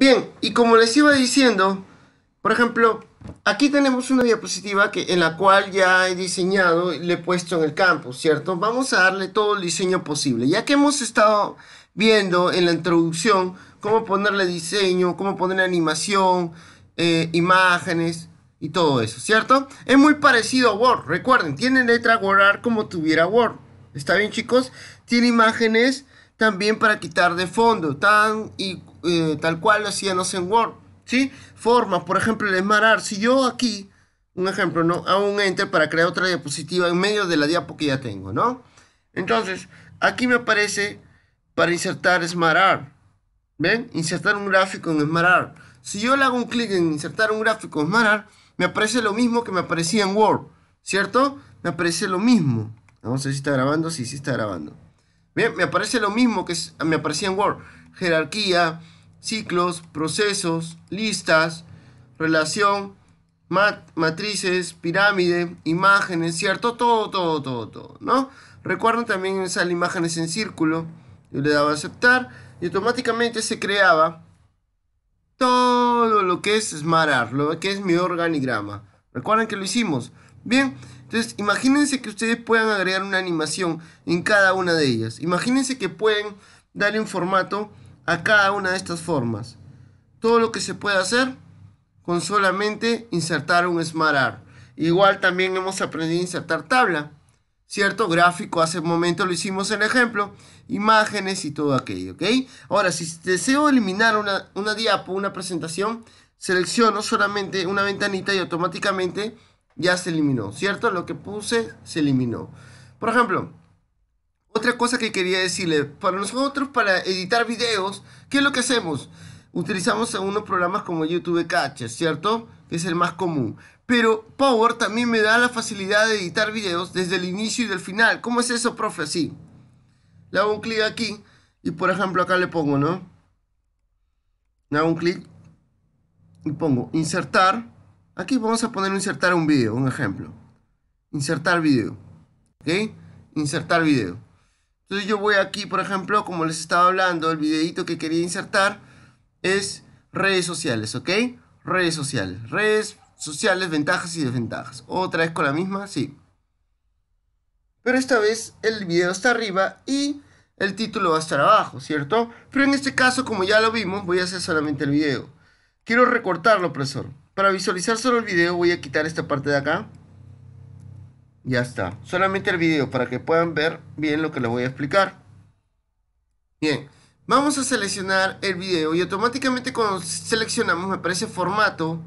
Bien, y como les iba diciendo, por ejemplo, aquí tenemos una diapositiva que, en la cual ya he diseñado y le he puesto en el campo, ¿cierto? Vamos a darle todo el diseño posible. Ya que hemos estado viendo en la introducción cómo ponerle diseño, cómo ponerle animación, eh, imágenes y todo eso, ¿cierto? Es muy parecido a Word, recuerden, tiene letra Word como tuviera Word. ¿Está bien, chicos? Tiene imágenes también para quitar de fondo, tan y eh, tal cual lo sé en Word, ¿sí? Formas, por ejemplo, el Smart Si yo aquí, un ejemplo, ¿no? Hago un Enter para crear otra diapositiva en medio de la diapo que ya tengo, ¿no? Entonces, aquí me aparece para insertar Smart ¿Ven? Insertar un gráfico en Smart Si yo le hago un clic en insertar un gráfico en Smart me aparece lo mismo que me aparecía en Word, ¿cierto? Me aparece lo mismo. Vamos a ver si está grabando, si, sí está grabando. Bien, me aparece lo mismo que me aparecía en Word jerarquía, ciclos, procesos, listas, relación, matrices, pirámide, imágenes, ¿cierto? Todo, todo, todo, todo, ¿no? Recuerden también esas imágenes en círculo. Yo le daba a aceptar y automáticamente se creaba todo lo que es SmartArt, lo que es mi organigrama. Recuerden que lo hicimos. Bien, entonces imagínense que ustedes puedan agregar una animación en cada una de ellas. Imagínense que pueden darle un formato a cada una de estas formas. Todo lo que se puede hacer con solamente insertar un Smart Igual también hemos aprendido a insertar tabla, ¿cierto? Gráfico, hace un momento lo hicimos en el ejemplo, imágenes y todo aquello, ¿ok? Ahora, si deseo eliminar una, una diapo, una presentación, selecciono solamente una ventanita y automáticamente ya se eliminó, ¿cierto? Lo que puse se eliminó. Por ejemplo, otra cosa que quería decirle, para nosotros, para editar videos, ¿qué es lo que hacemos? Utilizamos algunos programas como YouTube Catcher, ¿cierto? es el más común. Pero Power también me da la facilidad de editar videos desde el inicio y del final. ¿Cómo es eso, profe? Así. Le hago un clic aquí y, por ejemplo, acá le pongo, ¿no? Le hago un clic y pongo insertar. Aquí vamos a poner insertar un video, un ejemplo. Insertar video. ¿Ok? Insertar video. Entonces yo voy aquí, por ejemplo, como les estaba hablando, el videito que quería insertar es redes sociales, ¿ok? Redes sociales, redes sociales, ventajas y desventajas. ¿Otra vez con la misma? Sí. Pero esta vez el video está arriba y el título va a estar abajo, ¿cierto? Pero en este caso, como ya lo vimos, voy a hacer solamente el video. Quiero recortarlo, profesor. Para visualizar solo el video voy a quitar esta parte de acá. Ya está. Solamente el video para que puedan ver bien lo que les voy a explicar. Bien. Vamos a seleccionar el video y automáticamente cuando seleccionamos me aparece formato,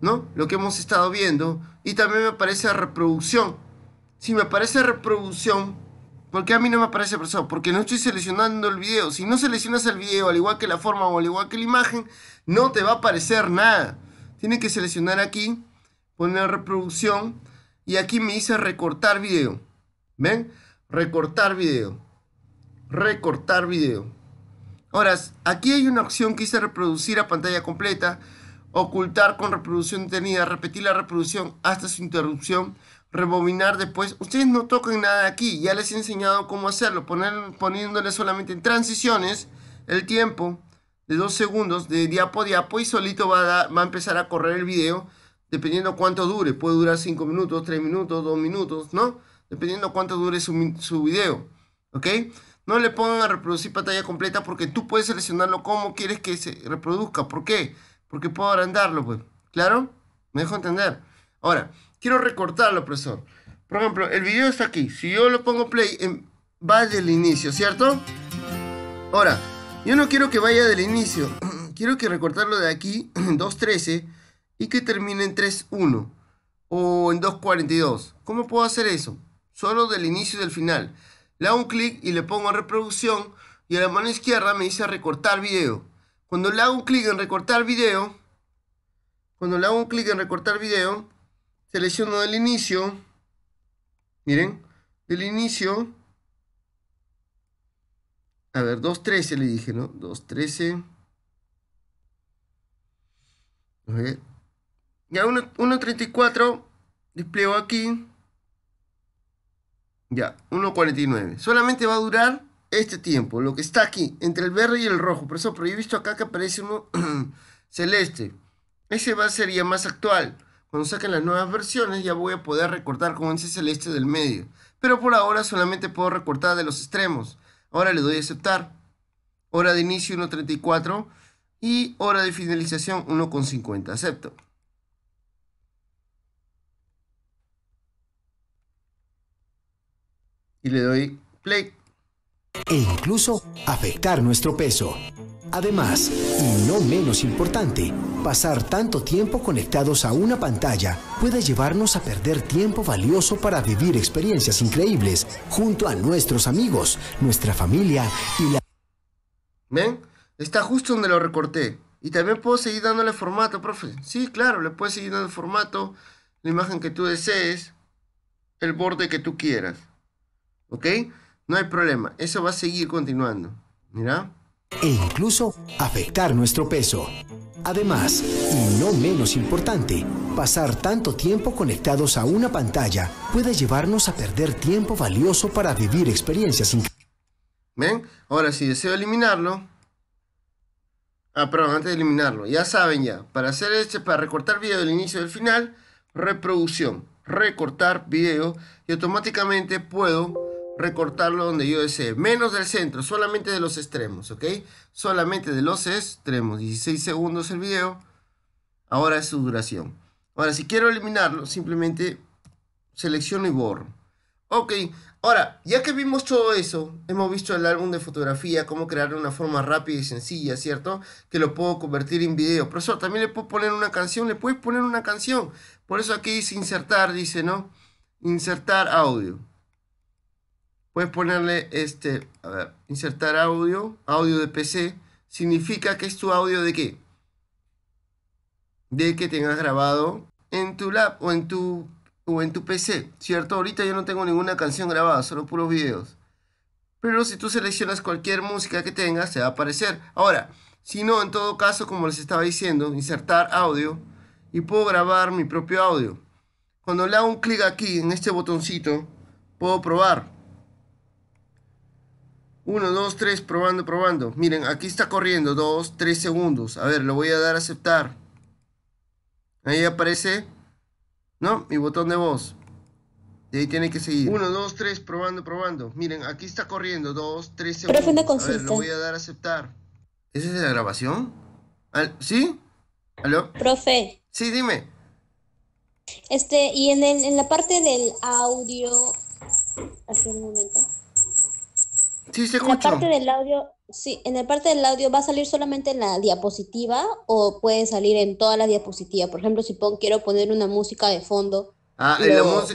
¿no? Lo que hemos estado viendo. Y también me aparece reproducción. Si me aparece reproducción, ¿por qué a mí no me aparece persona? Porque no estoy seleccionando el video. Si no seleccionas el video, al igual que la forma o al igual que la imagen, no te va a aparecer nada. tiene que seleccionar aquí, poner reproducción y aquí me dice recortar video. ¿Ven? Recortar video. Recortar video. Ahora, aquí hay una opción que dice reproducir a pantalla completa, ocultar con reproducción detenida, repetir la reproducción hasta su interrupción, rebobinar después. Ustedes no tocan nada aquí, ya les he enseñado cómo hacerlo, poner, poniéndole solamente en transiciones el tiempo de dos segundos de diapo a diapo y solito va va a empezar a correr el video dependiendo cuánto dure, puede durar 5 minutos, 3 minutos, 2 minutos, ¿no? Dependiendo cuánto dure su, video, ¿ok? No le pongan a reproducir pantalla completa porque tú puedes seleccionarlo como quieres que se reproduzca. ¿Por qué? Porque puedo agrandarlo, pues. ¿Claro? ¿Me dejo entender? Ahora, quiero recortarlo, profesor. Por ejemplo, el video está aquí. Si yo lo pongo play, em, va del inicio, ¿cierto? Ahora, yo no quiero que vaya del inicio. quiero que recortarlo de aquí, 2.13 y que termine en 3.1 o en 2.42. ¿Cómo puedo hacer eso? Solo del inicio y del final. Le hago un clic y le pongo reproducción y a la mano izquierda me dice recortar video. Cuando le hago un clic en recortar video, cuando le hago un clic en recortar video, selecciono del inicio, miren, del inicio, a ver, 2.13 le dije, ¿no? 2.13. A ver, ya, 1.34, despliego aquí. Ya, 1.49. Solamente va a durar este tiempo, lo que está aquí, entre el verde y el rojo. Por eso, pero he visto acá que aparece uno celeste. Ese va a ser ya más actual. Cuando saquen las nuevas versiones ya voy a poder recortar con ese celeste del medio. Pero por ahora solamente puedo recortar de los extremos. Ahora le doy a aceptar. Hora de inicio 1.34 y hora de finalización 1.50. Acepto. y le doy play. E incluso afectar nuestro peso. Además, y no menos importante, pasar tanto tiempo conectados a una pantalla puede llevarnos a perder tiempo valioso para vivir experiencias increíbles junto a nuestros amigos, nuestra familia y la... ¿Ven? Está justo donde lo recorté. Y también puedo seguir dándole formato, profe. Sí, claro, le puedes seguir dando formato, la imagen que tú desees, el borde que tú quieras. ¿Ok? No hay problema. Eso va a seguir continuando. Mira. E incluso afectar nuestro peso. Además, y no menos importante, pasar tanto tiempo conectados a una pantalla puede llevarnos a perder tiempo valioso para vivir experiencias ¿Ven? Ahora, si deseo eliminarlo... Ah, pero antes de eliminarlo. Ya saben ya. Para hacer este, para recortar video del inicio y del final, reproducción, recortar video y automáticamente puedo recortarlo donde yo desee, menos del centro, solamente de los extremos, ¿ok? Solamente de los extremos, 16 segundos el video, ahora es su duración. Ahora, si quiero eliminarlo, simplemente selecciono y borro. Ok, ahora, ya que vimos todo eso, hemos visto el álbum de fotografía, cómo crear una forma rápida y sencilla, ¿cierto? Que lo puedo convertir en video. Profesor, también le puedo poner una canción, le puedes poner una canción. Por eso aquí dice insertar, dice, ¿no? Insertar audio puedes ponerle este, a ver, insertar audio, audio de PC, significa que es tu audio de qué? De que tengas grabado en tu lab o en tu, o en tu PC, ¿cierto? Ahorita yo no tengo ninguna canción grabada, solo puros videos. Pero si tú seleccionas cualquier música que tengas, Se va a aparecer. Ahora, si no, en todo caso, como les estaba diciendo, insertar audio y puedo grabar mi propio audio. Cuando le hago un clic aquí en este botoncito, puedo probar 1, 2, 3, probando, probando. Miren, aquí está corriendo 2, 3 segundos. A ver, lo voy a dar a aceptar. Ahí aparece, ¿no? Mi botón de voz. Y ahí tiene que seguir. 1, 2, 3, probando, probando. Miren, aquí está corriendo 2, 3 segundos. Profe, A voy a dar a aceptar. ¿Esa es la grabación? ¿Al ¿Sí? ¿Aló? Profe. Sí, dime. Este, y en, el, en la parte del audio... Hace un momento. En la parte del audio, sí, en parte del audio va a salir solamente en la diapositiva o puede salir en todas las diapositivas Por ejemplo, si quiero poner una música de fondo. Ah,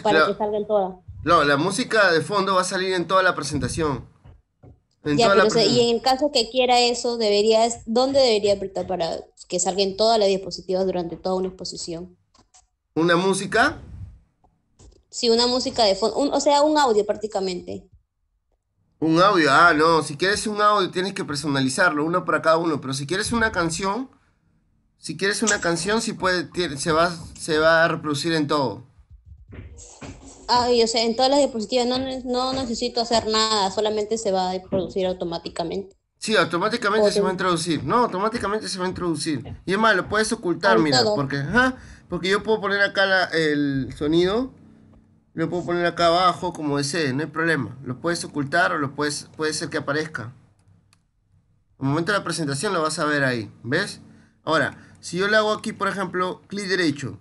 para que salga en toda. No, la música de fondo va a salir en toda la presentación. y en el caso que quiera eso, debería ¿dónde debería apretar para que salga en todas las diapositivas durante toda una exposición? ¿Una música? Sí, una música de fondo, o sea, un audio prácticamente. Un audio, ah, no, si quieres un audio tienes que personalizarlo, uno para cada uno, pero si quieres una canción, si quieres una canción, si puede, se, va, se va a reproducir en todo. Ah, o sea, en todas las diapositivas no, no necesito hacer nada, solamente se va a reproducir automáticamente. Sí, automáticamente se va a introducir. No, automáticamente se va a introducir. Y es más, lo puedes ocultar, mira, porque, porque yo puedo poner acá el sonido lo puedo poner acá abajo como desee, no hay problema. Lo puedes ocultar o lo puedes, puede ser que aparezca. el momento de la presentación lo vas a ver ahí, ¿ves? Ahora, si yo le hago aquí, por ejemplo, clic derecho.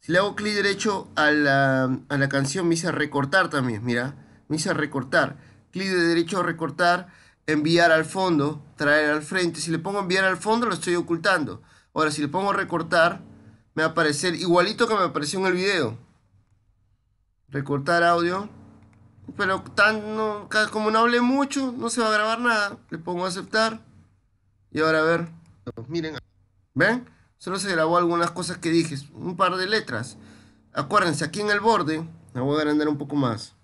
Si le hago clic derecho a la, canción, me hice recortar también, mira. Me hice recortar. Clic de derecho, recortar, enviar al fondo, traer al frente. Si le pongo enviar al fondo, lo estoy ocultando. Ahora, si le pongo recortar, me va a aparecer igualito que me apareció en el video recortar audio. Pero tan, como no hablé mucho, no se va a grabar nada. Le pongo aceptar. Y ahora a ver. Miren. ¿Ven? Solo se grabó algunas cosas que dije. Un par de letras. Acuérdense, aquí en el borde. Me voy a agrandar un poco más.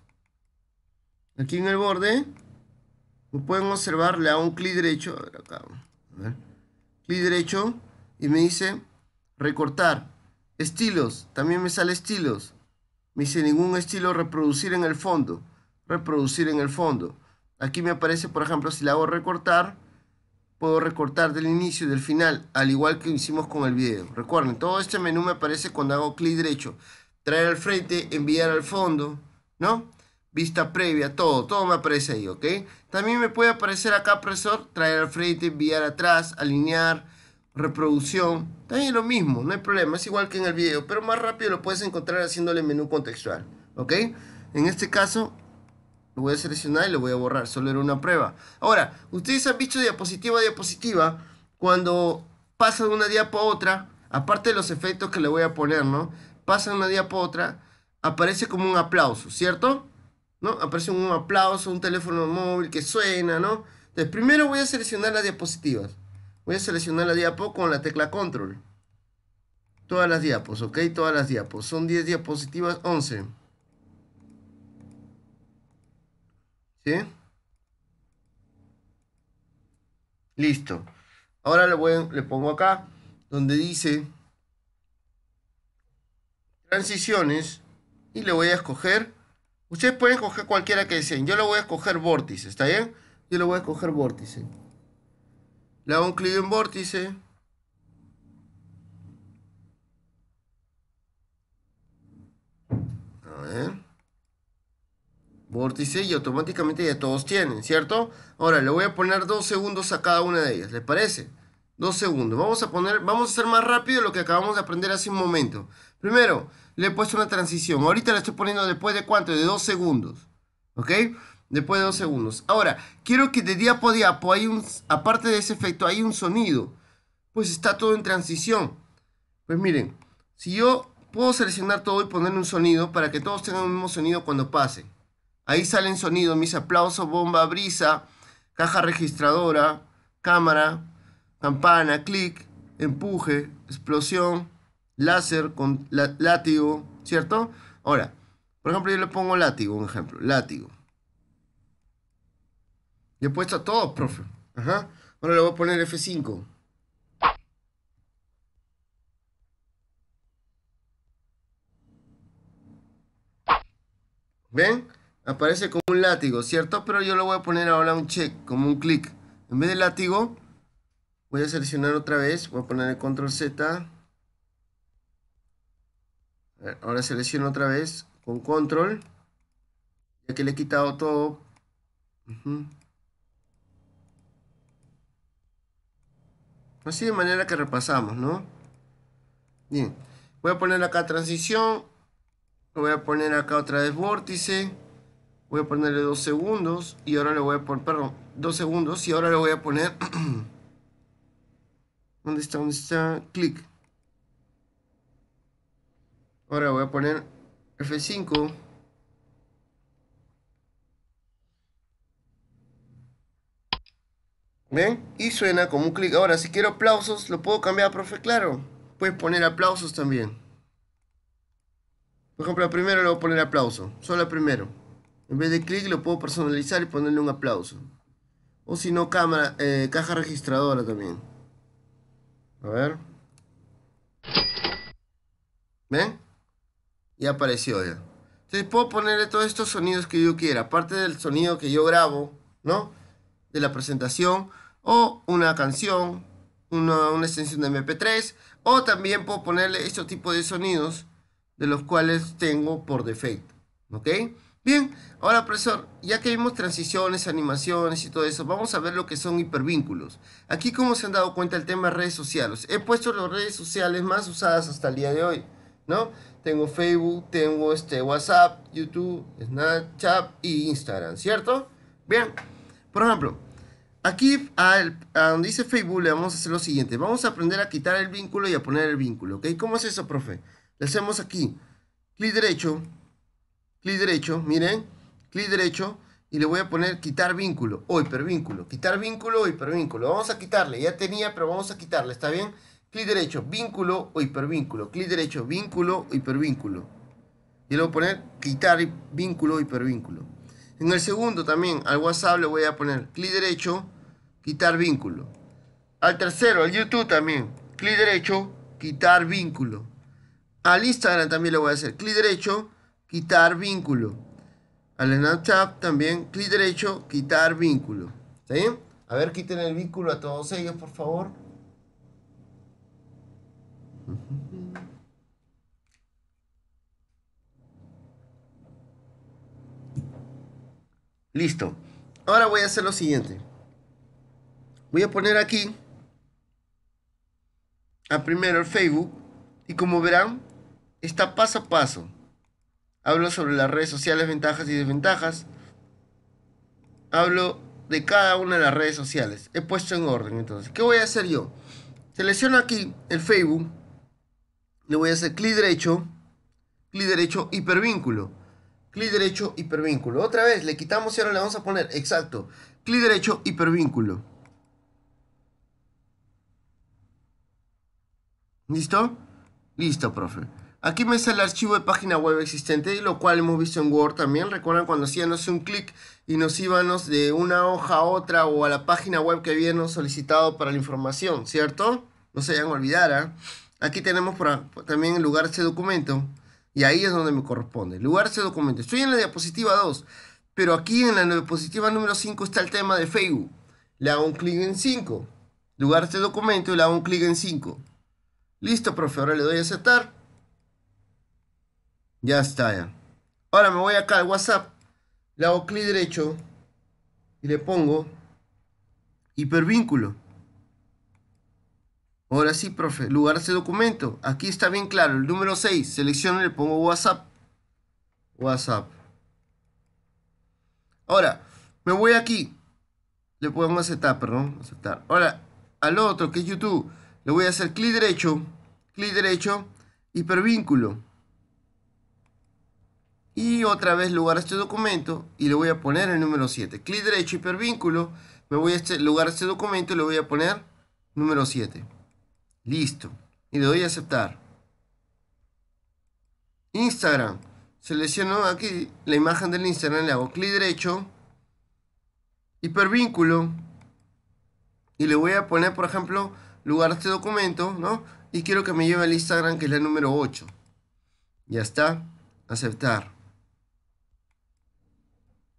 Aquí en el borde. Pueden observar, le hago un clic derecho. A ver acá. A ver. Clic derecho. Y me dice recortar. Estilos. También me sale estilos. Me dice, ningún estilo reproducir en el fondo. Reproducir en el fondo. Aquí me aparece, por ejemplo, si la hago recortar, puedo recortar del inicio y del final, al igual que hicimos con el video. Recuerden, todo este menú me aparece cuando hago clic derecho. Traer al frente, enviar al fondo, ¿no? Vista previa, todo, todo me aparece ahí, ¿ok? También me puede aparecer acá, profesor, traer al frente, enviar atrás, alinear, reproducción, también es lo mismo, no hay problema, es igual que en el video, pero más rápido lo puedes encontrar haciéndole menú contextual, ¿ok? En este caso, lo voy a seleccionar y lo voy a borrar, solo era una prueba. Ahora, ustedes han visto diapositiva a diapositiva, cuando pasa de una diapositiva a otra, aparte de los efectos que le voy a poner, ¿no? Pasa de una diapositiva a otra, aparece como un aplauso, ¿cierto? ¿No? Aparece un aplauso, un teléfono móvil que suena, ¿no? Entonces, primero voy a seleccionar las diapositivas. Voy a seleccionar la diapo con la tecla control. Todas las diapos, ok, todas las diapos. Son 10 diapositivas, 11. ¿Sí? Listo. Ahora le, pongo acá, donde dice transiciones y le voy a escoger. Ustedes pueden escoger cualquiera que deseen. Yo le voy a escoger vórtice, ¿está bien? Yo le voy a escoger vórtice. Le hago un clic en vórtice. A ver. Vórtice y automáticamente ya todos tienen, ¿cierto? Ahora le voy a poner dos segundos a cada una de ellas, ¿les parece? Dos segundos. Vamos a poner, vamos a hacer más rápido lo que acabamos de aprender hace un momento. Primero, le he puesto una transición. Ahorita la estoy poniendo después de cuánto, de dos segundos. ¿Ok? Después de dos segundos. Ahora, quiero que de diapo a diapo, pues, hay un, aparte de ese efecto, hay un sonido. Pues está todo en transición. Pues miren, si yo puedo seleccionar todo y ponerle un sonido para que todos tengan el mismo sonido cuando pase. Ahí salen sonidos, mis aplausos, bomba, brisa, caja registradora, cámara, campana, clic, empuje, explosión, láser, con látigo, ¿cierto? Ahora, por ejemplo, yo le pongo látigo, un ejemplo, látigo. Le he puesto a todos, profe. Ajá. Ahora le voy a poner F5. ¿Ven? Aparece como un látigo, ¿cierto? Pero yo le voy a poner ahora un check, como un clic. En vez de látigo, voy a seleccionar otra vez. Voy a poner el control Z. Ahora selecciono otra vez con control. Ya que le he quitado todo. Ajá. Así pues de manera que repasamos, ¿no? Bien. Voy a poner acá transición. Voy a poner acá otra vez vórtice. Voy a ponerle dos segundos. Y ahora le voy a poner, perdón, dos segundos. Y ahora le voy a poner... ¿Dónde está? ¿Dónde está? Clic. Ahora voy a poner F5. ¿Ven? Y suena como un clic. Ahora, si quiero aplausos, lo puedo cambiar, profe, claro. Puedes poner aplausos también. Por ejemplo, primero le voy a poner aplauso. Solo primero. En vez de clic, lo puedo personalizar y ponerle un aplauso. O si no, cámara, eh, caja registradora también. A ver. ¿Ven? Y apareció ya. Entonces puedo ponerle todos estos sonidos que yo quiera. Aparte del sonido que yo grabo, ¿no? de la presentación o una canción, una, extensión de MP3 o también puedo ponerle este tipo de sonidos de los cuales tengo por defecto. ¿Ok? Bien, ahora profesor, ya que vimos transiciones, animaciones y todo eso, vamos a ver lo que son hipervínculos. Aquí como se han dado cuenta el tema de redes sociales. He puesto las redes sociales más usadas hasta el día de hoy, ¿no? Tengo Facebook, tengo este WhatsApp, YouTube, Snapchat y Instagram, ¿cierto? Bien. Por ejemplo, aquí a donde dice Facebook le vamos a hacer lo siguiente. Vamos a aprender a quitar el vínculo y a poner el vínculo. ¿ok? ¿Cómo es eso, profe? Le hacemos aquí. Clic derecho. Clic derecho. Miren. Clic derecho. Y le voy a poner quitar vínculo o hipervínculo. Quitar vínculo o hipervínculo. Vamos a quitarle. Ya tenía, pero vamos a quitarle. ¿Está bien? Clic derecho. Vínculo o hipervínculo. Clic derecho. Vínculo o hipervínculo. Y le voy a poner quitar vínculo o hipervínculo. En el segundo también, al WhatsApp le voy a poner clic derecho, quitar vínculo. Al tercero, al YouTube también, clic derecho, quitar vínculo. Al Instagram también le voy a hacer clic derecho, quitar vínculo. Al Snapchat también, clic derecho, quitar vínculo. ¿Está A ver, quiten el vínculo a todos ellos, por favor. Listo. Ahora voy a hacer lo siguiente. Voy a poner aquí a primero el Facebook y como verán está paso a paso. Hablo sobre las redes sociales, ventajas y desventajas. Hablo de cada una de las redes sociales. He puesto en orden entonces. ¿Qué voy a hacer yo? Selecciono aquí el Facebook. Le voy a hacer clic derecho. Clic derecho, hipervínculo clic derecho, hipervínculo. Otra vez, le quitamos y ahora le vamos a poner, exacto, clic derecho, hipervínculo. ¿Listo? Listo, profe. Aquí me sale el archivo de página web existente, lo cual hemos visto en Word también. Recuerdan cuando hacíamos un clic y nos íbamos de una hoja a otra o a la página web que habíamos solicitado para la información, ¿cierto? No se hayan olvidado. ¿ah? Aquí tenemos también el lugar de este documento. Y ahí es donde me corresponde. lugar de documento Estoy en la diapositiva 2, pero aquí en la diapositiva número 5 está el tema de Facebook. Le hago un clic en 5. Lugar de documento y le hago un clic en 5. Listo, profe. Ahora le doy a aceptar. Ya está, Ahora me voy acá al WhatsApp. Le hago clic derecho y le pongo hipervínculo. Ahora sí, profe, lugar este documento. Aquí está bien claro, el número 6. Selecciono y le pongo WhatsApp. WhatsApp. Ahora, me voy aquí. Le pongo aceptar, perdón, aceptar. Ahora, al otro que es YouTube, le voy a hacer clic derecho, clic derecho, hipervínculo. Y otra vez lugar a este documento y le voy a poner el número 7. Clic derecho, hipervínculo, me voy a este lugar a este documento y le voy a poner número 7. Listo. Y le doy a aceptar. Instagram. Selecciono aquí la imagen del Instagram, le hago clic derecho, hipervínculo, y le voy a poner, por ejemplo, lugar a este documento, ¿no? Y quiero que me lleve al Instagram, que es la número 8. Ya está. Aceptar.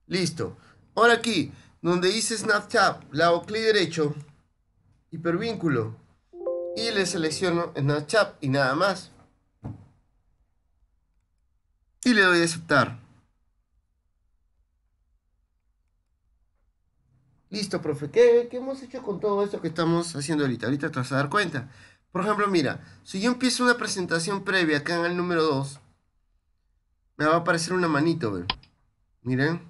Listo. Ahora aquí, donde dice Snapchat, le hago clic derecho, hipervínculo, y le selecciono Snapchat y nada más. Y le doy a aceptar. Listo, profe. ¿Qué, hemos hecho con todo esto que estamos haciendo ahorita? Ahorita te vas a dar cuenta. Por ejemplo, mira, si yo empiezo una presentación previa acá en el número 2, me va a aparecer una manito, Miren.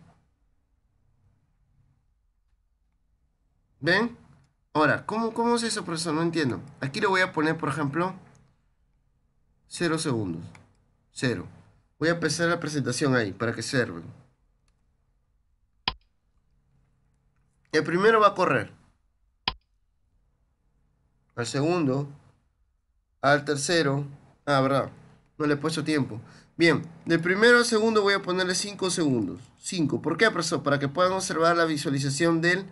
¿Ven? Ahora, ¿cómo, es eso, profesor? No entiendo. Aquí le voy a poner, por ejemplo, 0 segundos. Cero. Voy a empezar la presentación ahí, para que sirva. El primero va a correr. Al segundo. Al tercero. Ah, verdad. No le he puesto tiempo. Bien, del primero al segundo voy a ponerle cinco segundos. 5. ¿Por qué, profesor? Para que puedan observar la visualización del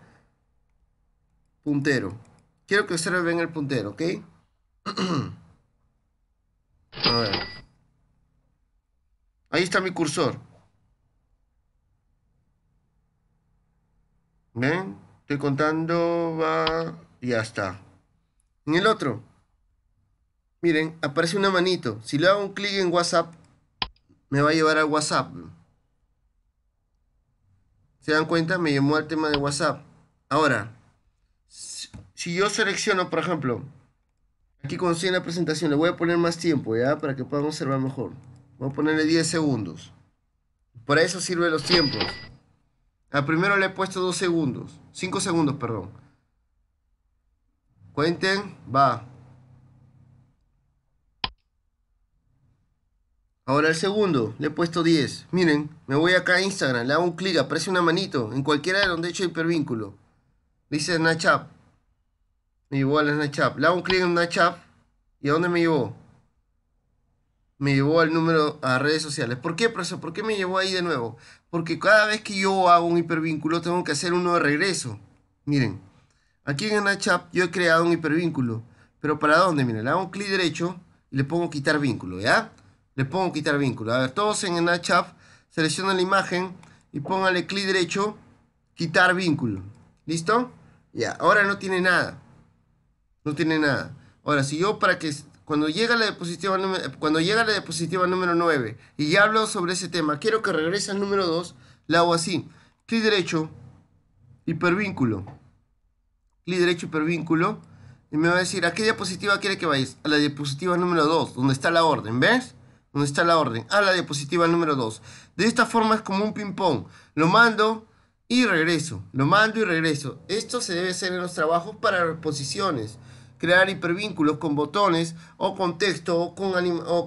puntero. Quiero que ustedes vean el puntero, ¿ok? A ver. Ahí está mi cursor. ¿Ven? Estoy contando, va, ya está. En el otro, miren, aparece una manito. Si le hago un clic en WhatsApp, me va a llevar a WhatsApp. ¿Se dan cuenta? Me llamó al tema de WhatsApp. Ahora, si yo selecciono, por ejemplo, aquí cuando estoy en la presentación, le voy a poner más tiempo, ¿ya? Para que puedan observar mejor. Voy a ponerle 10 segundos. Para eso sirven los tiempos. Al ah, primero le he puesto 2 segundos. 5 segundos, perdón. Cuenten, va. Ahora el segundo, le he puesto 10. Miren, me voy acá a Instagram, le hago un clic, aparece una manito, en cualquiera de donde he hecho hipervínculo. Dice Snapchat. Me llevó al Snapchat. Le hago un clic en Snapchat. ¿Y a dónde me llevó? Me llevó al número a redes sociales. ¿Por qué, profesor? ¿Por qué me llevó ahí de nuevo? Porque cada vez que yo hago un hipervínculo tengo que hacer uno de regreso. Miren, aquí en Snapchat yo he creado un hipervínculo. ¿Pero para dónde? Miren, le hago un clic derecho y le pongo quitar vínculo, ¿ya? Le pongo quitar vínculo. A ver, todos en Snapchat seleccionan la imagen y póngale clic derecho, quitar vínculo. ¿Listo? Ya, ahora no tiene nada. No tiene nada. Ahora, si yo para que cuando llega la diapositiva número, cuando llega la diapositiva número 9 y ya hablo sobre ese tema, quiero que regrese al número 2, la hago así. Clic derecho, hipervínculo. Clic derecho, hipervínculo. Y me va a decir, ¿a qué diapositiva quiere que vayas? A la diapositiva número 2, donde está la orden, ¿ves? Donde está la orden. A la diapositiva número 2. De esta forma es como un ping-pong. Lo mando, y regreso, lo mando y regreso. Esto se debe hacer en los trabajos para posiciones, crear hipervínculos con botones o con texto o con,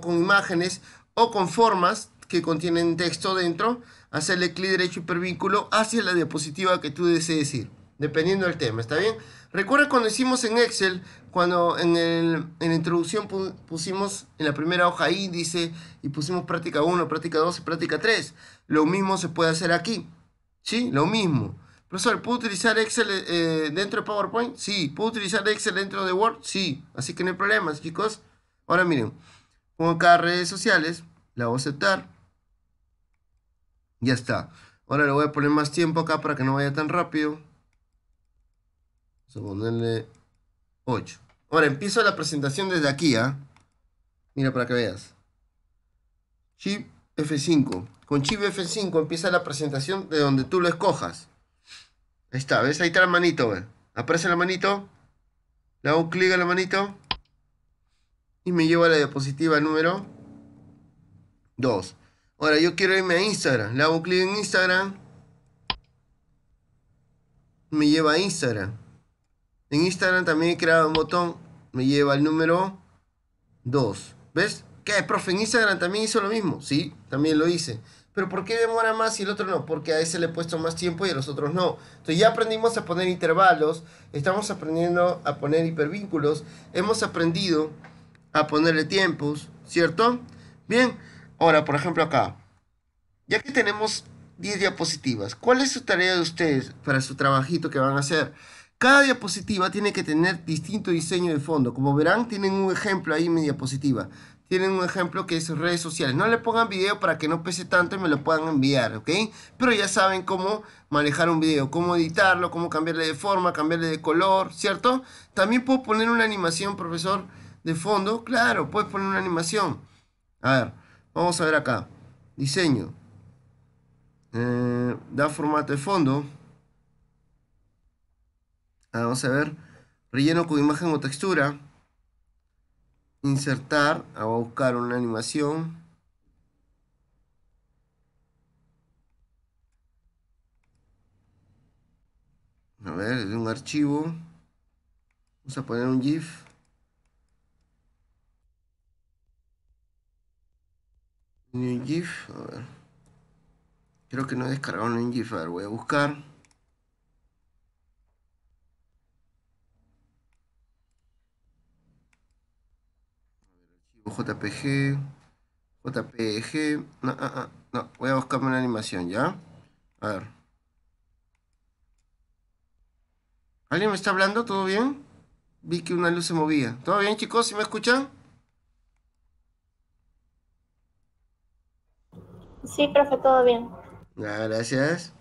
con imágenes o con formas que contienen texto dentro, hacerle clic derecho hipervínculo hacia la diapositiva que tú desees ir, dependiendo del tema, ¿está bien? Recuerda cuando hicimos en Excel, cuando en, en la introducción pusimos en la primera hoja índice y pusimos práctica 1, práctica 2 y práctica 3. Lo mismo se puede hacer aquí. ¿Sí? Lo mismo. Profesor, ¿puedo utilizar Excel eh, dentro de PowerPoint? Sí. ¿Puedo utilizar Excel dentro de Word? Sí. Así que no hay problemas, chicos. Ahora miren, pongo acá redes sociales, la voy a aceptar. Ya está. Ahora le voy a poner más tiempo acá para que no vaya tan rápido. Vamos a ponerle 8. Ahora empiezo la presentación desde aquí, ¿ah? Mira para que veas. Chip F5. Con chip F5 empieza la presentación de donde tú lo escojas. Ahí está, ¿ves? Ahí está la manito, ¿ves? Aparece la manito. Le hago un clic a la manito. Y me lleva a la diapositiva número 2. Ahora yo quiero irme a Instagram. Le hago un clic en Instagram. Me lleva a Instagram. En Instagram también he creado un botón. Me lleva al número 2. ¿Ves? ¿Qué? Profe, en Instagram también hizo lo mismo. Sí, también lo hice pero ¿por qué demora más y el otro no? Porque a ese le he puesto más tiempo y a los otros no. Entonces ya aprendimos a poner intervalos, estamos aprendiendo a poner hipervínculos, hemos aprendido a ponerle tiempos, ¿cierto? Bien, ahora por ejemplo acá, ya que tenemos 10 diapositivas, ¿cuál es su tarea de ustedes para su trabajito que van a hacer? Cada diapositiva tiene que tener distinto diseño de fondo. Como verán, tienen un ejemplo ahí en mi diapositiva tienen un ejemplo que es redes sociales. No le pongan video para que no pese tanto y me lo puedan enviar, ¿ok? Pero ya saben cómo manejar un video, cómo editarlo, cómo cambiarle de forma, cambiarle de color, ¿cierto? También puedo poner una animación, profesor, de fondo. Claro, puedes poner una animación. A ver, vamos a ver acá. Diseño. Eh, da formato de fondo. Ah, vamos a ver. Relleno con imagen o textura insertar, ah, a buscar una animación. A ver, de un archivo. Vamos a poner un GIF. New GIF, a ver. Creo que no he descargado un GIF, a ver, voy a buscar. JPG, JPG, no, no, ah, ah, no, voy a buscarme una animación, ¿ya? A ver. ¿Alguien me está hablando? ¿Todo bien? Vi que una luz se movía. ¿Todo bien, chicos? ¿Sí me escuchan? Sí, profe, todo bien. Ah, gracias.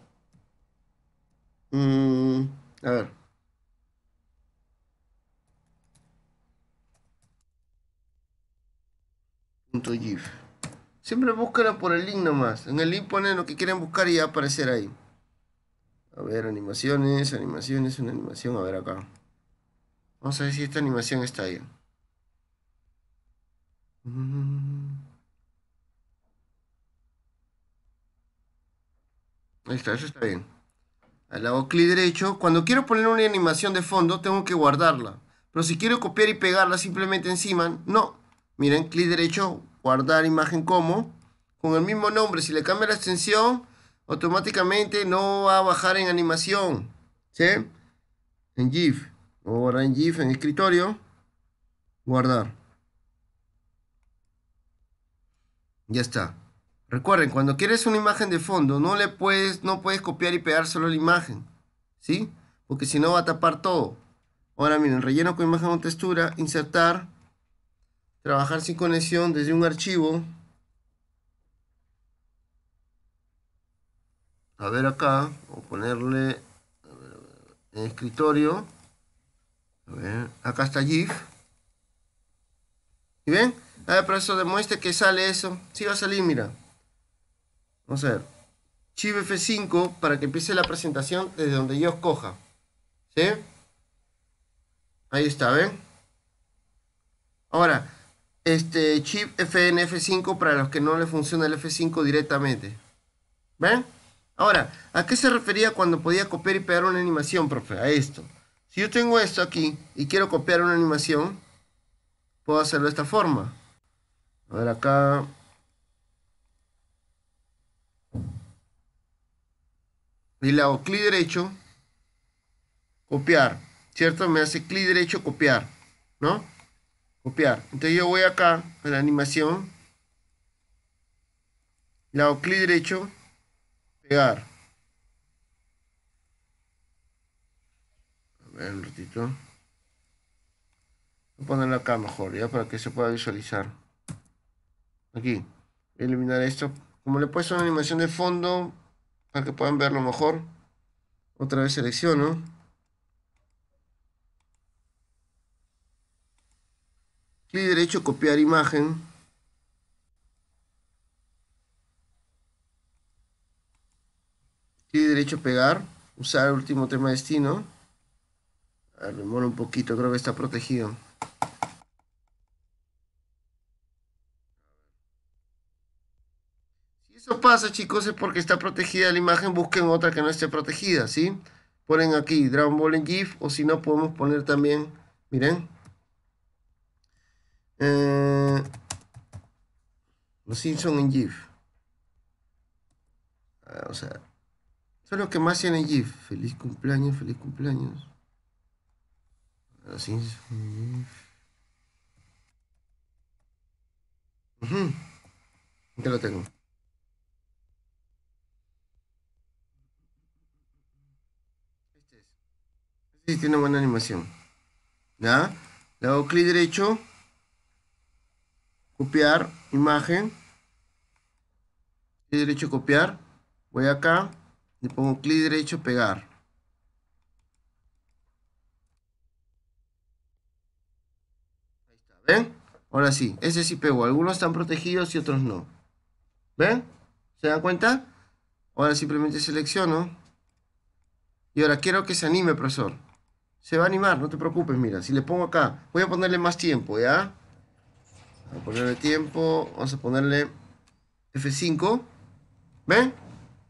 Mm, a ver. .gif. Siempre búscala por el link nomás. En el link ponen lo que quieren buscar y va a aparecer ahí. A ver, animaciones, animaciones, una animación. A ver acá. Vamos a ver si esta animación está ahí. Ahí está, eso está bien. Al hago clic derecho. Cuando quiero poner una animación de fondo, tengo que guardarla. Pero si quiero copiar y pegarla simplemente encima, no. Miren, clic derecho, guardar imagen como. Con el mismo nombre, si le cambia la extensión, automáticamente no va a bajar en animación. ¿Sí? En GIF. Ahora en GIF, en escritorio. Guardar. Ya está. Recuerden, cuando quieres una imagen de fondo, no le puedes, no puedes copiar y pegar solo la imagen. ¿Sí? Porque si no va a tapar todo. Ahora miren, relleno con imagen o textura, insertar trabajar sin conexión desde un archivo. A ver acá, o ponerle a en escritorio. A ver, acá está GIF. ¿Y ven? A ver, profesor, demuestre que sale eso. Sí va a salir, mira. Vamos a ver. Shift F5 para que empiece la presentación desde donde yo escoja. ¿Sí? Ahí está, ¿ven? Ahora, este chip fnf 5 para los que no le funciona el F5 directamente. ¿Ven? Ahora, ¿a qué se refería cuando podía copiar y pegar una animación, profe? A esto. Si yo tengo esto aquí y quiero copiar una animación, puedo hacerlo de esta forma. A ver acá. Y le hago clic derecho, copiar, ¿cierto? Me hace clic derecho, copiar, ¿no? copiar. Entonces yo voy acá a la animación, le hago clic derecho, pegar. A ver un ratito. Voy a ponerlo acá mejor, ya para que se pueda visualizar. Aquí, voy a eliminar esto. Como le he puesto una animación de fondo, para que puedan verlo mejor. Otra vez selecciono. Clic derecho, copiar imagen. Clic derecho, pegar. Usar el último tema de destino. A ver, me mola un poquito, creo que está protegido. Si eso pasa, chicos, es porque está protegida la imagen. Busquen otra que no esté protegida, ¿sí? Ponen aquí Dragon Ball en GIF o si no podemos poner también, miren, eh, los Simpsons en GIF. Ah, o sea, son los que más tienen GIF. Feliz cumpleaños, feliz cumpleaños. Ah, los Simpsons en GIF. Ya lo tengo. Este es. Este sí tiene buena animación. ¿Ya? Le hago clic derecho copiar imagen, clic derecho copiar, voy acá, le pongo clic derecho pegar. Ahí está, ¿ven? Ahora sí, ese sí pego, algunos están protegidos y otros no. ¿Ven? ¿Se dan cuenta? Ahora simplemente selecciono. Y ahora quiero que se anime, profesor. Se va a animar, no te preocupes, mira, si le pongo acá, voy a ponerle más tiempo, ¿ya? Vamos a ponerle tiempo. Vamos a ponerle F5. ¿Ven?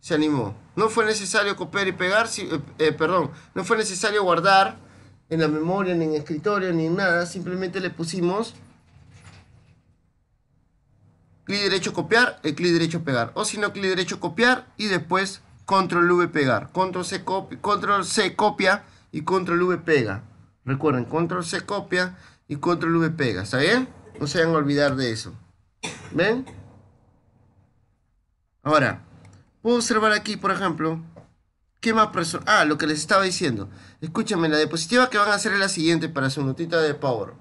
Se animó. No fue necesario copiar y pegar. Si, eh, eh, perdón. No fue necesario guardar en la memoria, ni en escritorio, ni en nada. Simplemente le pusimos clic derecho copiar, el eh, clic derecho pegar. O si no, clic derecho copiar y después control V pegar. Control C, copia, control C copia y control V pega. Recuerden, control C copia y control V pega. ¿Está bien? No se van a olvidar de eso. ¿Ven? Ahora, puedo observar aquí, por ejemplo, ¿qué más personas? Ah, lo que les estaba diciendo. Escúchame, la diapositiva que van a hacer es la siguiente para su notita de Power.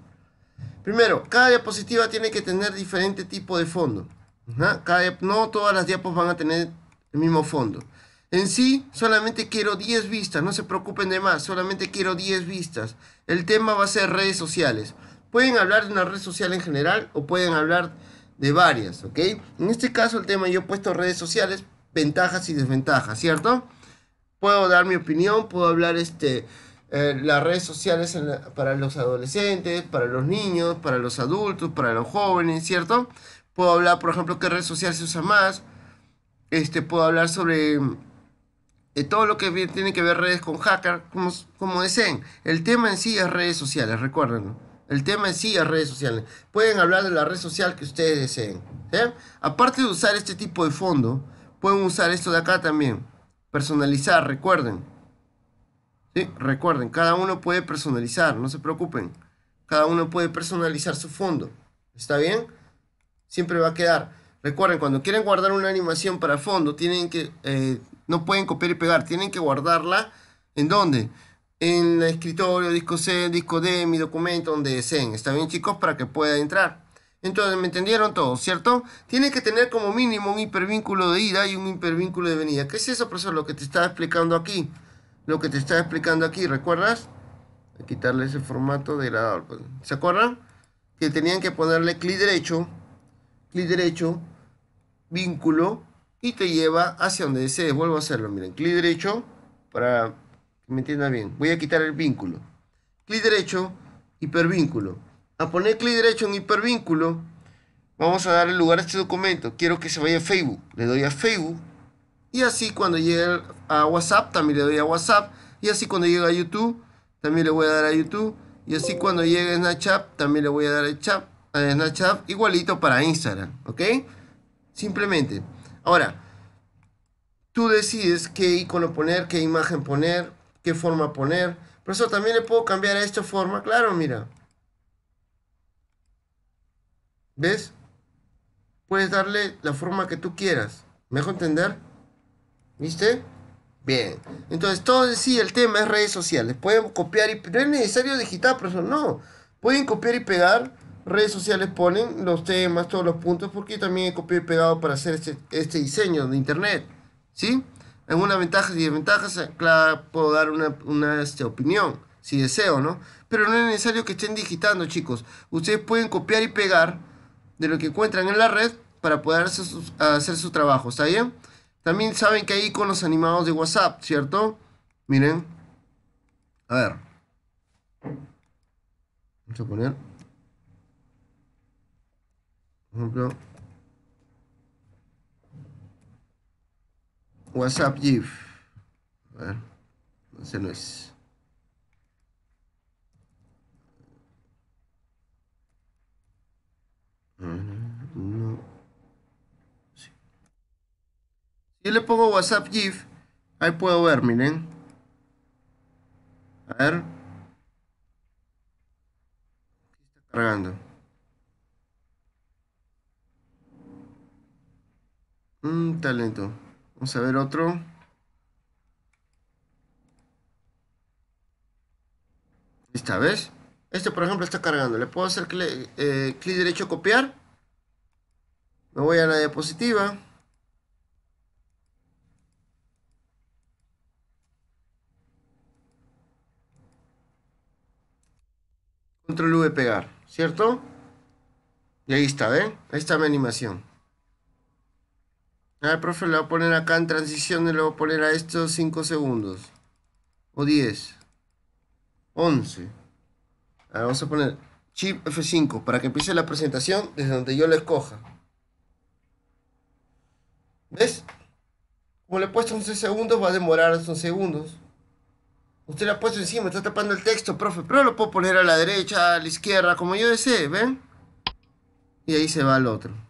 Primero, cada diapositiva tiene que tener diferente tipo de fondo. no todas las diapos van a tener el mismo fondo. En sí, solamente quiero 10 vistas, no se preocupen de más, solamente quiero 10 vistas. El tema va a ser redes sociales. Pueden hablar de una red social en general o pueden hablar de varias, ¿ok? En este caso el tema yo he puesto redes sociales, ventajas y desventajas, ¿cierto? Puedo dar mi opinión, puedo hablar este, eh, las redes sociales para los adolescentes, para los niños, para los adultos, para los jóvenes, ¿cierto? Puedo hablar, por ejemplo, qué red social se usa más. Este, puedo hablar sobre eh, todo lo que tiene que ver redes con hacker, como, como deseen. El tema en sí es redes sociales, recuérdenlo. El tema en sí es redes sociales. Pueden hablar de la red social que ustedes deseen. Aparte de usar este tipo de fondo, pueden usar esto de acá también. Personalizar, recuerden. ¿Sí? Recuerden, cada uno puede personalizar, no se preocupen. Cada uno puede personalizar su fondo. ¿Está bien? Siempre va a quedar. Recuerden, cuando quieren guardar una animación para fondo, tienen que, eh, no pueden copiar y pegar, tienen que guardarla en donde? en el escritorio, disco C, disco D, mi documento, donde deseen. ¿Está bien, chicos? Para que pueda entrar. Entonces, ¿me entendieron todo, cierto? Tiene que tener como mínimo un hipervínculo de ida y un hipervínculo de venida. ¿Qué es eso, profesor? Lo que te estaba explicando aquí. Lo que te estaba explicando aquí, ¿recuerdas? quitarle ese formato de Pues. ¿Se acuerdan? Que tenían que ponerle clic derecho, clic derecho, vínculo, y te lleva hacia donde desees. Vuelvo a hacerlo, miren, clic derecho para me entienda bien. Voy a quitar el vínculo. Clic derecho, hipervínculo. A poner clic derecho en hipervínculo, vamos a darle lugar a este documento. Quiero que se vaya a Facebook. Le doy a Facebook. Y así cuando llegue a WhatsApp, también le doy a WhatsApp. Y así cuando llegue a YouTube, también le voy a dar a YouTube. Y así cuando llegue a Snapchat, también le voy a dar a, a Snapchat. Igualito para Instagram, ¿ok? Simplemente. Ahora, tú decides qué icono poner, qué imagen poner, forma poner. Por eso también le puedo cambiar a esta forma. Claro, mira. ¿Ves? Puedes darle la forma que tú quieras. mejor entender? ¿Viste? Bien. Entonces, todo sí, el tema es redes sociales. Pueden copiar y... No es necesario digitar, pero eso no. Pueden copiar y pegar. Redes sociales ponen los temas, todos los puntos, porque también he copiado y pegado para hacer este, este diseño de internet. ¿Sí? algunas ventajas y eh, desventajas, claro, puedo dar una, este, opinión, si deseo, ¿no? Pero no es necesario que estén digitando, chicos. Ustedes pueden copiar y pegar de lo que encuentran en la red para poder hacer su, hacer su trabajo, ¿está bien? También saben que hay iconos animados de WhatsApp, ¿cierto? Miren. A ver. Vamos a poner. Por ejemplo. WhatsApp GIF. A ver, ese no es. No. Sí. Si le pongo WhatsApp GIF, ahí puedo ver, miren. A ver. Está cargando. Un mm, talento. Vamos a ver otro. Esta ¿ves? Este, por ejemplo, está cargando. Le puedo hacer eh, clic, derecho copiar. Me voy a la diapositiva. Control V pegar, ¿cierto? Y ahí está, ¿ven? Ahí está mi animación. A ver, profe, le voy a poner acá en Y le voy a poner a estos 5 segundos. O 10. 11. Ahora vamos a poner chip F5 para que empiece la presentación desde donde yo la escoja. ¿Ves? Como le he puesto 11 segundos, va a demorar 11 segundos. Usted la ha puesto encima, está tapando el texto, profe, pero lo puedo poner a la derecha, a la izquierda, como yo desee, ¿ven? Y ahí se va al otro.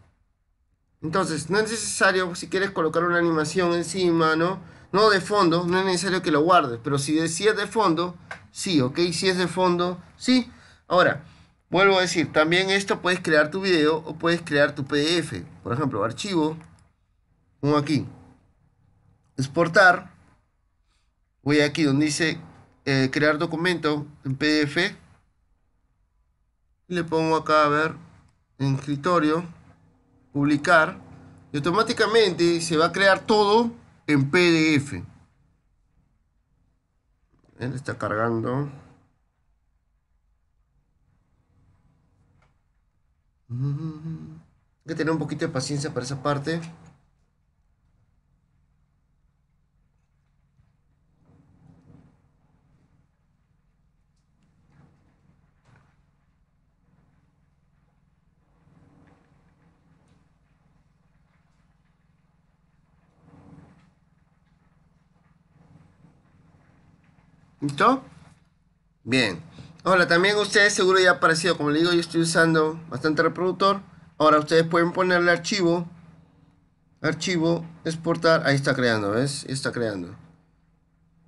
Entonces, no es necesario, si quieres colocar una animación encima, ¿no? No de fondo, no es necesario que lo guardes, pero si, de, es de fondo, sí, ¿ok? Si es de fondo, sí. Ahora, vuelvo a decir, también esto puedes crear tu video o puedes crear tu PDF. Por ejemplo, archivo, pongo aquí, exportar, voy aquí donde dice eh, crear documento en PDF, le pongo acá, a ver, en escritorio, publicar, y automáticamente se va a crear todo en PDF. Él está cargando. Hay que tener un poquito de paciencia para esa parte. ¿Listo? Bien. Ahora, también ustedes seguro ya ha aparecido. Como les digo, yo estoy usando bastante reproductor. Ahora, ustedes pueden ponerle archivo. Archivo, exportar. Ahí está creando, ¿ves? Está creando.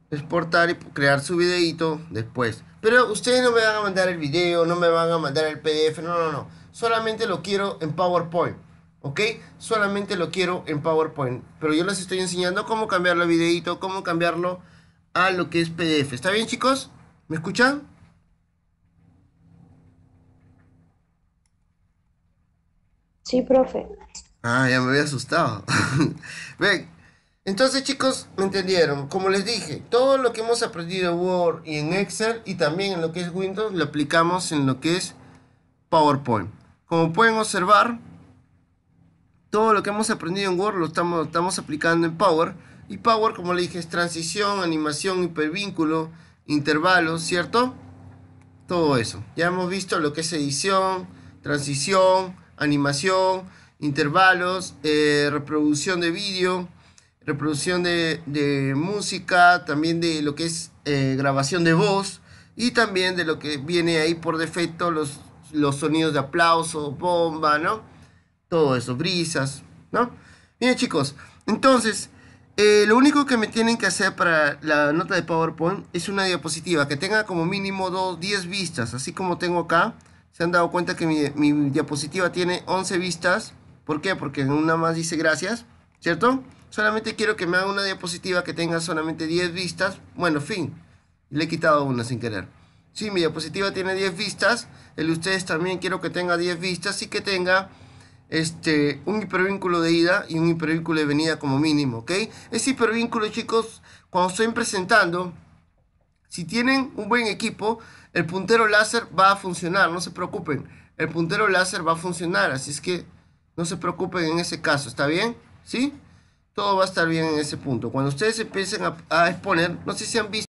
Exportar y crear su videito después. Pero ustedes no me van a mandar el video, no me van a mandar el PDF. No, no, no. Solamente lo quiero en PowerPoint. ¿ok? Solamente lo quiero en PowerPoint, pero yo les estoy enseñando cómo cambiarlo el videito, cómo cambiarlo a lo que es PDF. ¿Está bien, chicos? ¿Me escuchan? Sí, profe. Ah, ya me había asustado. Ven, entonces chicos, ¿me entendieron? Como les dije, todo lo que hemos aprendido en Word y en Excel y también en lo que es Windows, lo aplicamos en lo que es PowerPoint. Como pueden observar, todo lo que hemos aprendido en Word lo estamos, estamos aplicando en Power. Y Power, como le dije, es transición, animación, hipervínculo, intervalos, ¿cierto? Todo eso. Ya hemos visto lo que es edición, transición, animación, intervalos, eh, reproducción de vídeo, reproducción de, música, también de lo que es eh, grabación de voz y también de lo que viene ahí por defecto, los, los sonidos de aplauso, bomba, ¿no? Todo eso, brisas, ¿no? Bien chicos, entonces eh, lo único que me tienen que hacer para la nota de PowerPoint es una diapositiva que tenga como mínimo 10 vistas, así como tengo acá. Se han dado cuenta que mi, diapositiva tiene 11 vistas. ¿Por qué? Porque en una más dice gracias, ¿cierto? Solamente quiero que me haga una diapositiva que tenga solamente 10 vistas. Bueno, fin. Le he quitado una sin querer. Si mi diapositiva tiene 10 vistas. El de ustedes también quiero que tenga 10 vistas y que tenga este, un hipervínculo de ida y un hipervínculo de venida como mínimo, ¿ok? Ese hipervínculo, chicos, cuando estoy presentando, si tienen un buen equipo, el puntero láser va a funcionar, no se preocupen. El puntero láser va a funcionar, así es que no se preocupen en ese caso, ¿está bien? ¿Sí? Todo va a estar bien en ese punto. Cuando ustedes empiecen a exponer, no sé si han visto...